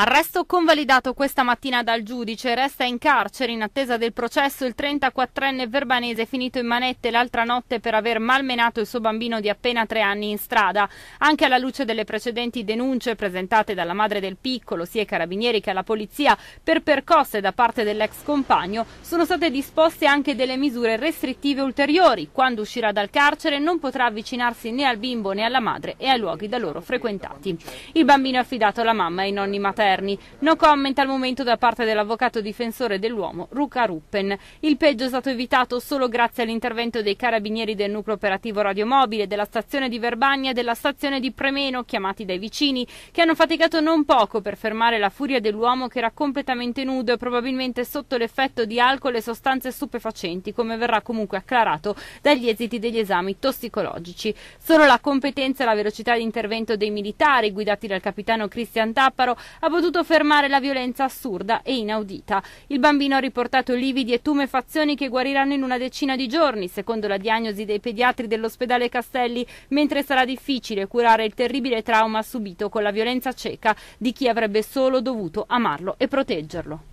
Arresto convalidato questa mattina dal giudice, resta in carcere in attesa del processo il 34enne verbanese finito in manette l'altra notte per aver malmenato il suo bambino di appena tre anni in strada. Anche alla luce delle precedenti denunce presentate dalla madre del piccolo, sia ai carabinieri che alla polizia, per percosse da parte dell'ex compagno, sono state disposte anche delle misure restrittive ulteriori. Quando uscirà dal carcere non potrà avvicinarsi né al bimbo né alla madre e ai luoghi da loro frequentati. Il bambino è affidato alla mamma e ai nonni materni interni. No comment al momento da parte dell'avvocato difensore dell'uomo, Ruca Ruppen. Il peggio è stato evitato solo grazie all'intervento dei carabinieri del nucleo operativo radiomobile, della stazione di Verbagna e della stazione di Premeno, chiamati dai vicini, che hanno faticato non poco per fermare la furia dell'uomo che era completamente nudo e probabilmente sotto l'effetto di alcol e sostanze stupefacenti, come verrà comunque acclarato dagli esiti degli esami tossicologici. Solo la competenza e la velocità di intervento dei militari, guidati dal capitano Cristian Tapparo, ha potuto fermare la violenza assurda e inaudita. Il bambino ha riportato lividi e tumefazioni che guariranno in una decina di giorni, secondo la diagnosi dei pediatri dell'ospedale Castelli, mentre sarà difficile curare il terribile trauma subito con la violenza cieca di chi avrebbe solo dovuto amarlo e proteggerlo.